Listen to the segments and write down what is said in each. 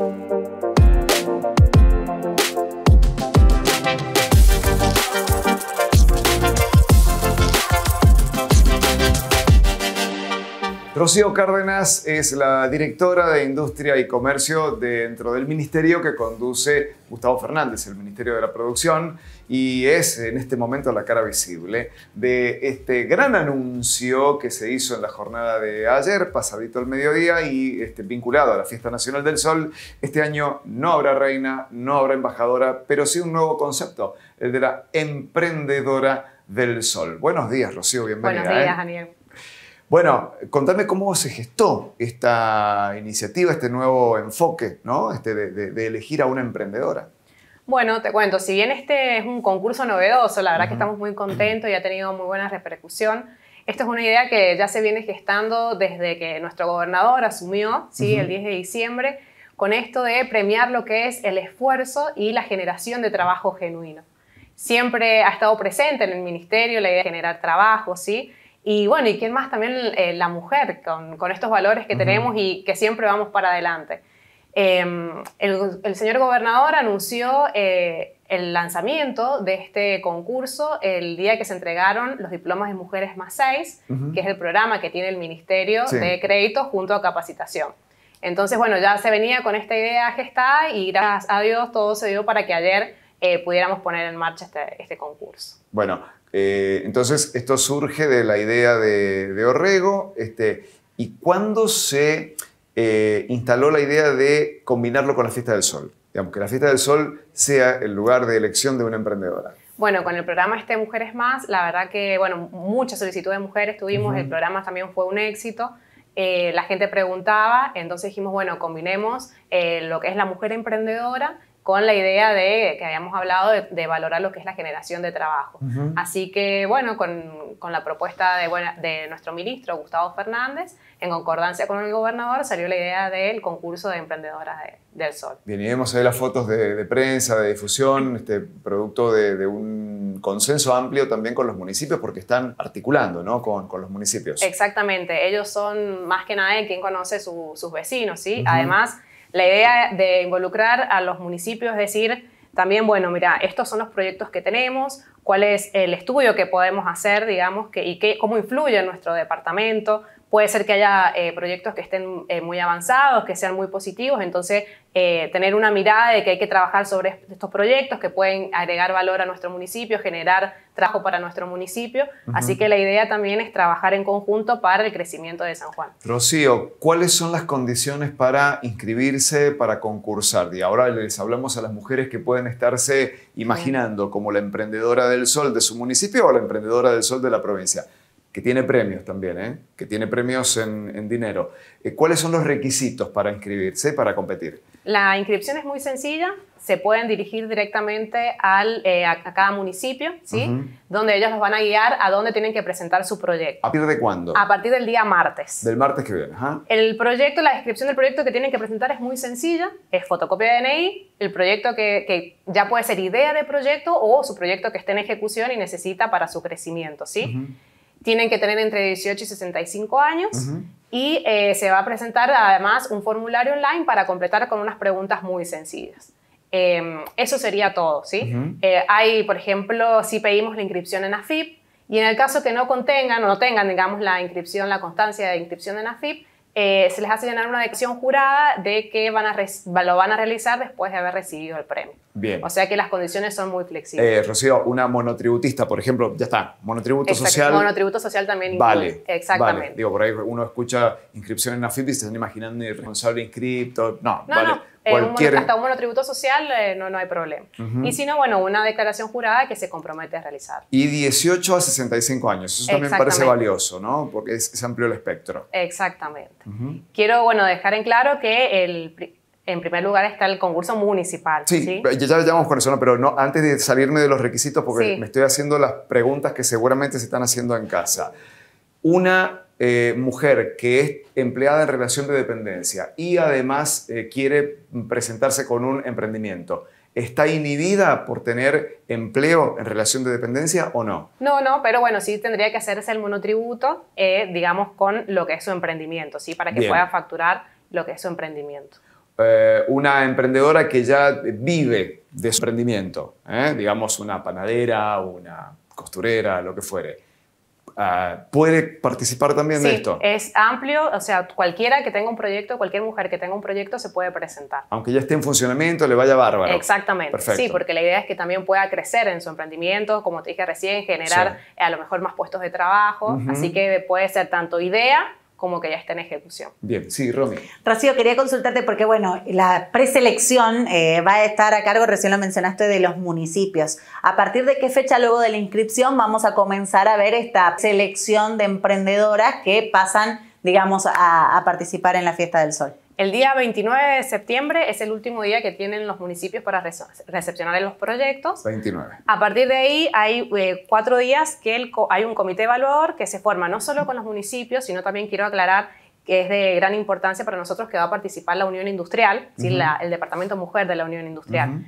Thank you. Rocío Cárdenas es la directora de Industria y Comercio dentro del ministerio que conduce Gustavo Fernández, el Ministerio de la Producción, y es en este momento la cara visible de este gran anuncio que se hizo en la jornada de ayer, pasadito al mediodía, y este, vinculado a la Fiesta Nacional del Sol. Este año no habrá reina, no habrá embajadora, pero sí un nuevo concepto, el de la emprendedora del sol. Buenos días, Rocío, bienvenida. Buenos días, ¿eh? Bueno, contame cómo se gestó esta iniciativa, este nuevo enfoque, este, de, elegir a una emprendedora. Bueno, te cuento, si bien este es un concurso novedoso, la verdad que estamos muy contentos y ha tenido muy buena repercusión. Esto es una idea que ya se viene gestando desde que nuestro gobernador asumió, ¿sí? el 10 de diciembre, con esto de premiar lo que es el esfuerzo y la generación de trabajo genuino. Siempre ha estado presente en el ministerio la idea de generar trabajo, ¿sí? Y bueno, y quién más también eh, la mujer con, estos valores que tenemos y que siempre vamos para adelante. Em, el, señor gobernador anunció eh, el lanzamiento de este concurso el día que se entregaron los diplomas de Mujeres más 6, que es el programa que tiene el Ministerio de créditos junto a capacitación. Entonces, bueno, ya se venía con esta idea gestada y gracias a Dios todo se dio para que ayer eh, pudiéramos poner en marcha este, este concurso. Bueno, eh, entonces, esto surge de la idea de, Orrego. Este, ¿Y cuándo se eh, instaló la idea de combinarlo con la Fiesta del Sol? Digamos, que la Fiesta del Sol sea el lugar de elección de una emprendedora. Bueno, con el programa Este Mujeres Más, la verdad que, bueno, mucha solicitud de mujeres tuvimos, el programa también fue un éxito. Eh, la gente preguntaba, entonces dijimos, bueno, combinemos lo que es la mujer emprendedora con la idea de que habíamos hablado de, valorar lo que es la generación de trabajo. Así que, bueno, con, la propuesta de, nuestro ministro Gustavo Fernández, en concordancia con el gobernador, salió la idea del concurso de emprendedoras del Sol. Bien, y vemos ahí las fotos de, prensa, de difusión, este producto de, un consenso amplio también con los municipios, porque están articulando ¿no? con, los municipios. Exactamente, ellos son más que nadie quien conoce sus vecinos, ¿sí? Además, la idea de involucrar a los municipios es decir, también, bueno, mira, estos son los proyectos que tenemos, cuál es el estudio que podemos hacer, digamos, que, y cómo influye en nuestro departamento, Puede ser que haya eh, proyectos que estén eh, muy avanzados, que sean muy positivos, entonces eh, tener una mirada de que hay que trabajar sobre estos proyectos que pueden agregar valor a nuestro municipio, generar trabajo para nuestro municipio. Así que la idea también es trabajar en conjunto para el crecimiento de San Juan. Rocío, ¿cuáles son las condiciones para inscribirse, para concursar? Y ahora les hablamos a las mujeres que pueden estarse imaginando como la emprendedora del sol de su municipio o la emprendedora del sol de la provincia que tiene premios también, ¿eh? que tiene premios en, dinero. Eh, ¿Cuáles son los requisitos para inscribirse, para competir? La inscripción es muy sencilla, se pueden dirigir directamente al, eh, a, cada municipio, ¿sí? donde ellos los van a guiar a dónde tienen que presentar su proyecto. ¿A partir de cuándo? A partir del día martes. Del martes que viene. El proyecto, la descripción del proyecto que tienen que presentar es muy sencilla, es fotocopia de DNI, el proyecto que, ya puede ser idea de proyecto o su proyecto que esté en ejecución y necesita para su crecimiento. ¿sí? tienen que tener entre 18 y 65 años. Y eh, se va a presentar además un formulario online para completar con unas preguntas muy sencillas. Em, eso sería todo, ¿sí? Eh, hay, por ejemplo, si pedimos la inscripción en AFIP y en el caso que no contengan o no tengan, digamos, la inscripción, la constancia de inscripción en AFIP, eh, se les hace llenar una declaración jurada de que van a lo van a realizar después de haber recibido el premio. Bien. O sea que las condiciones son muy flexibles. Eh, Rocío, una monotributista, por ejemplo, ya está, monotributo social. Monotributo social también. Vale. Exactamente. Digo, por ahí uno escucha inscripción en AFIP y se están imaginando irresponsable inscripto. No, vale. No. Cualquier... hasta un monotributo social eh, no, no hay problema. Y si no, bueno, una declaración jurada que se compromete a realizar. Y 18 a 65 años, eso también parece valioso, ¿no? Porque es, se amplió el espectro. Exactamente. Quiero, bueno, dejar en claro que el, en primer lugar está el concurso municipal. Sí, ya, ya con eso, pero no, antes de salirme de los requisitos, porque me estoy haciendo las preguntas que seguramente se están haciendo en casa. Una eh, mujer que es empleada en relación de dependencia y además eh, quiere presentarse con un emprendimiento, ¿está inhibida por tener empleo en relación de dependencia o no? No, no, pero bueno, sí tendría que hacerse el monotributo, eh, digamos, con lo que es su emprendimiento, ¿sí? Para que pueda facturar lo que es su emprendimiento. una emprendedora que ya vive de su emprendimiento, digamos una panadera, una costurera, lo que fuere Ah, puede participar también de esto. Es amplio, o sea, cualquiera que tenga un proyecto, cualquier mujer que tenga un proyecto se puede presentar. Aunque ya esté en funcionamiento, le vaya bárbaro. Exactamente. Sí, porque la idea es que también pueda crecer en su emprendimiento, como te dije recién, generar a lo mejor más puestos de trabajo. Así que puede ser tanto idea como que ya está en ejecución. Bien, sí, Romy. Rocío, quería consultarte porque, bueno, la preselección eh, va a estar a cargo, recién lo mencionaste, de los municipios. ¿A partir de qué fecha luego de la inscripción vamos a comenzar a ver esta selección de emprendedoras que pasan, digamos, a participar en la Fiesta del Sol? El día 29 de septiembre es el último día que tienen los municipios para recepcionar los proyectos. 29. A partir de ahí hay eh, cuatro días que hay un comité evaluador que se forma no solo con los municipios, sino también quiero aclarar que es de gran importancia para nosotros que va a participar la Unión Industrial, el Departamento Mujer de la Unión Industrial.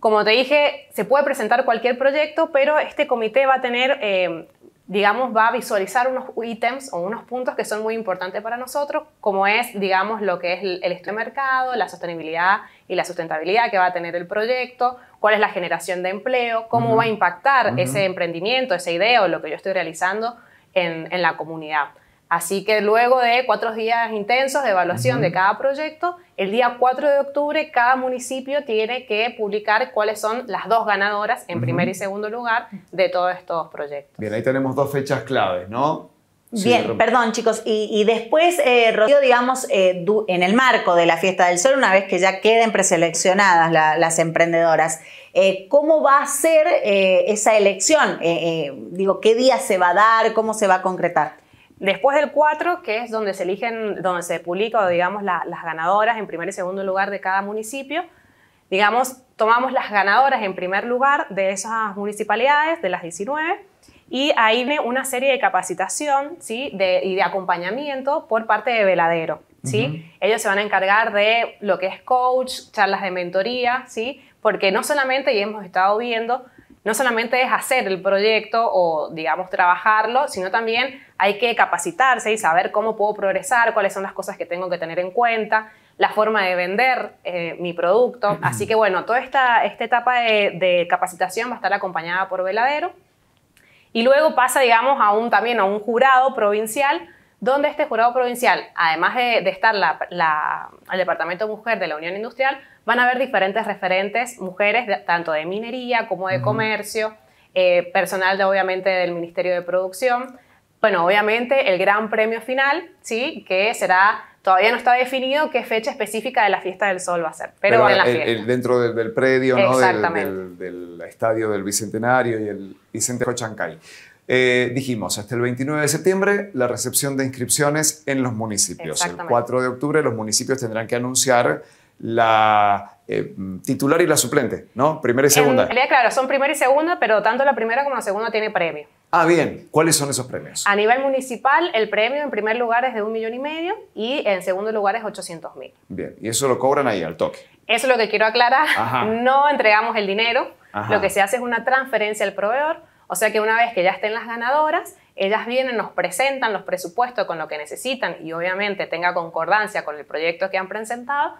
Como te dije, se puede presentar cualquier proyecto, pero este comité va a tener eh, digamos, va a visualizar unos ítems o unos puntos que son muy importantes para nosotros, como es, digamos, lo que es el, mercado, la sostenibilidad y la sustentabilidad que va a tener el proyecto, cuál es la generación de empleo, cómo va a impactar ese emprendimiento, esa idea o lo que yo estoy realizando en, en la comunidad. Así que luego de cuatro días intensos de evaluación de cada proyecto, el día 4 de octubre cada municipio tiene que publicar cuáles son las dos ganadoras en primer y segundo lugar de todos estos proyectos. Bien, ahí tenemos dos fechas claves, ¿no? Bien, perdón chicos, y, después, eh, Rocío, digamos, eh, en el marco de la Fiesta del Sol, una vez que ya queden preseleccionadas las emprendedoras, eh, ¿cómo va a ser eh, esa elección? digo, ¿qué día se va a dar? ¿Cómo se va a concretar? Después del 4, que es donde se eligen, donde se publica, digamos, las ganadoras en primer y segundo lugar de cada municipio, digamos, tomamos las ganadoras en primer lugar de esas municipalidades, de las 19, y ahí viene una serie de capacitación ¿sí? y de acompañamiento por parte de Veladero. ¿sí? Ellos se van a encargar de lo que es coach, charlas de mentoría, ¿sí? porque no solamente, y hemos estado viendo, no solamente es hacer el proyecto o, digamos, trabajarlo, sino también hay que capacitarse y saber cómo puedo progresar, cuáles son las cosas que tengo que tener en cuenta, la forma de vender eh, mi producto. Así que bueno, toda esta, etapa de, capacitación va a estar acompañada por veladero. Y luego pasa, digamos, a también a un jurado provincial, donde este jurado provincial, además de, estar la, Departamento de Mujer de la Unión Industrial, van a haber diferentes referentes, mujeres, tanto de minería como de comercio, eh, personal de, obviamente del Ministerio de Producción bueno, obviamente el gran premio final, sí, que será todavía no está definido qué fecha específica de la fiesta del sol va a ser, pero, en la dentro del, predio, ¿no? del, estadio del Bicentenario y el Vicente Cochancay. Eh, dijimos, hasta el 29 de septiembre, la recepción de inscripciones en los municipios. El 4 de octubre los municipios tendrán que anunciar la eh, mm, titular y la suplente, ¿no? Primera y segunda. En, claro, son primera y segunda, pero tanto la primera como la segunda tiene premio. Ah, bien. ¿Cuáles son esos premios? A nivel municipal, el premio en primer lugar es de un millón y medio y en segundo lugar es 800 mil. Bien, y eso lo cobran ahí al toque. Eso es lo que quiero aclarar. No entregamos el dinero. Lo que se hace es una transferencia al proveedor. O sea que una vez que ya estén las ganadoras, ellas vienen, nos presentan los presupuestos con lo que necesitan y obviamente tenga concordancia con el proyecto que han presentado.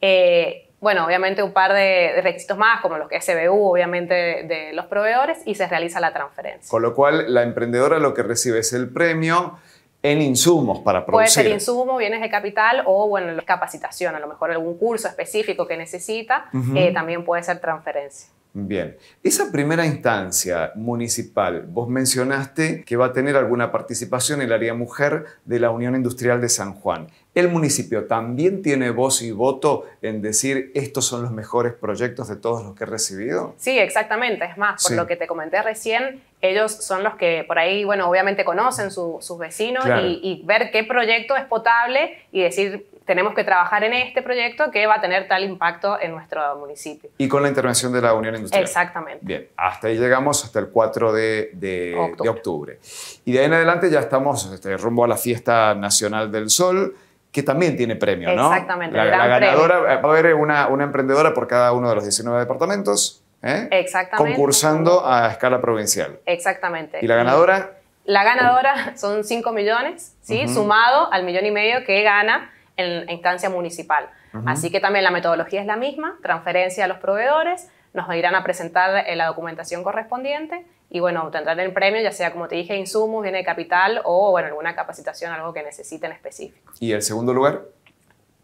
Eh, bueno, obviamente un par de, requisitos más, como los que SBU, obviamente, de, los proveedores, y se realiza la transferencia. Con lo cual, la emprendedora lo que recibe es el premio en insumos para producir. Puede ser insumo, bienes de capital o, bueno, capacitación, a lo mejor algún curso específico que necesita, eh, también puede ser transferencia. Bien, esa primera instancia municipal, vos mencionaste que va a tener alguna participación el área mujer de la Unión Industrial de San Juan. ¿El municipio también tiene voz y voto en decir estos son los mejores proyectos de todos los que he recibido? Sí, exactamente. Es más, por lo que te comenté recién, ellos son los que por ahí, bueno, obviamente conocen sus vecinos y ver qué proyecto es potable y decir, tenemos que trabajar en este proyecto que va a tener tal impacto en nuestro municipio. Y con la intervención de la Unión Industrial. Exactamente. Bien, hasta ahí llegamos, hasta el 4 de, de, octubre. Y de ahí en adelante ya estamos este, rumbo a la Fiesta Nacional del Sol que también tiene premio, ¿no? Exactamente. La, ganadora, va a haber una, emprendedora por cada uno de los 19 departamentos. ¿eh? Exactamente. Concursando a escala provincial. Exactamente. ¿Y la ganadora? La ganadora son 5 millones, ¿sí? Sumado al millón y medio que gana en instancia municipal. Así que también la metodología es la misma, transferencia a los proveedores, nos irán a presentar eh, la documentación correspondiente y bueno, obtendrán el premio, ya sea como te dije, insumos, bien de capital o bueno, alguna capacitación, algo que necesiten específico. ¿Y el segundo lugar?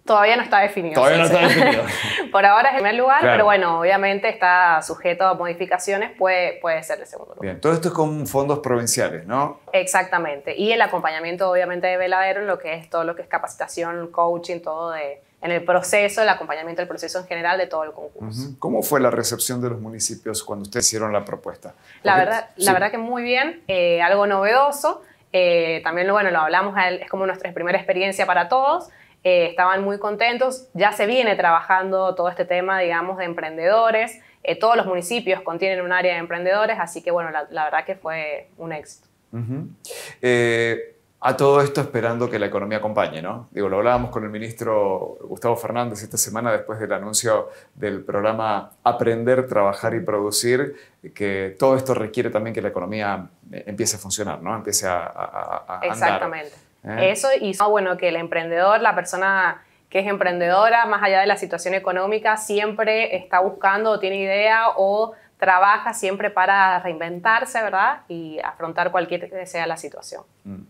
Todavía no está definido. Todavía no está definido. Por ahora es el primer lugar, pero bueno, obviamente está sujeto a modificaciones, puede, puede ser el segundo lugar. Bien, todo esto es con fondos provinciales, ¿no? Exactamente. Y el acompañamiento, obviamente, de Veladero, lo que es todo lo que es capacitación, coaching, todo de, en el proceso, el acompañamiento del proceso en general de todo el concurso. ¿Cómo fue la recepción de los municipios cuando ustedes hicieron la propuesta? La verdad, la verdad que muy bien, eh, algo novedoso. Eh, también, bueno, lo hablamos, es como nuestra primera experiencia para todos. Eh, estaban muy contentos. Ya se viene trabajando todo este tema, digamos, de emprendedores. Eh, todos los municipios contienen un área de emprendedores, así que bueno, la, verdad que fue un éxito. Eh, a todo esto esperando que la economía acompañe, ¿no? Digo, lo hablábamos con el ministro Gustavo Fernández esta semana después del anuncio del programa Aprender, Trabajar y Producir, que todo esto requiere también que la economía empiece a funcionar, ¿no? Empiece a, Exactamente. Ah. Eso y ah, bueno, que el emprendedor, la persona que es emprendedora, más allá de la situación económica, siempre está buscando o tiene idea o trabaja siempre para reinventarse, ¿verdad? Y afrontar cualquier que sea la situación. Mm.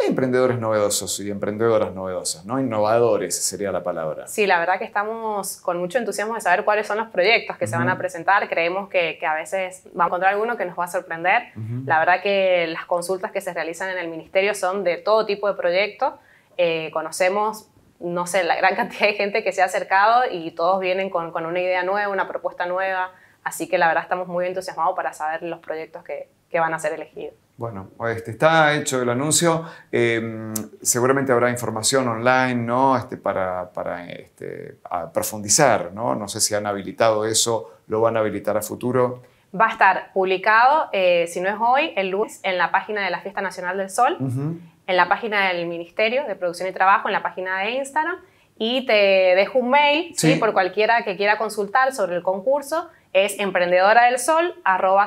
Hay emprendedores novedosos y emprendedoras novedosas, ¿no? Innovadores sería la palabra. Sí, la verdad que estamos con mucho entusiasmo de saber cuáles son los proyectos que se van a presentar. Creemos que, a veces va a encontrar alguno que nos va a sorprender. La verdad que las consultas que se realizan en el ministerio son de todo tipo de proyectos. Eh, conocemos no sé, la gran cantidad de gente que se ha acercado y todos vienen con, una idea nueva, una propuesta nueva. Así que la verdad estamos muy entusiasmados para saber los proyectos que van a ser elegidos. Bueno, este, está hecho el anuncio. Em, seguramente habrá información online, ¿no? Este, para, este, profundizar, ¿no? No sé si han habilitado eso, lo van a habilitar a futuro. Va a estar publicado, eh, si no es hoy, el lunes, en la página de la Fiesta Nacional del Sol, en la página del Ministerio de Producción y Trabajo, en la página de Instagram. Y te dejo un mail por cualquiera que quiera consultar sobre el concurso es emprendedora del sol arroba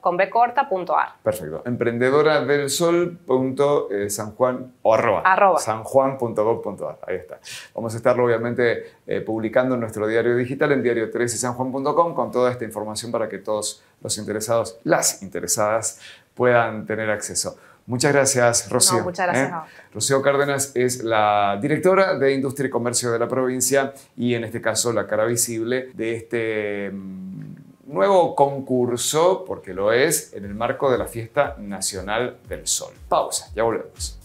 con b Perfecto. Emprendedora del sol eh, sanjuan.gov.ar. Ahí está. Vamos a estarlo obviamente eh, publicando en nuestro diario digital en diario 13 sanjuan.com con toda esta información para que todos los interesados, las interesadas, puedan tener acceso. Muchas gracias, Rocío. muchas gracias. ¿eh? Rocío Cárdenas es la directora de Industria y Comercio de la provincia y en este caso la cara visible de este mm, nuevo concurso, porque lo es, en el marco de la Fiesta Nacional del Sol. Pausa, ya volvemos.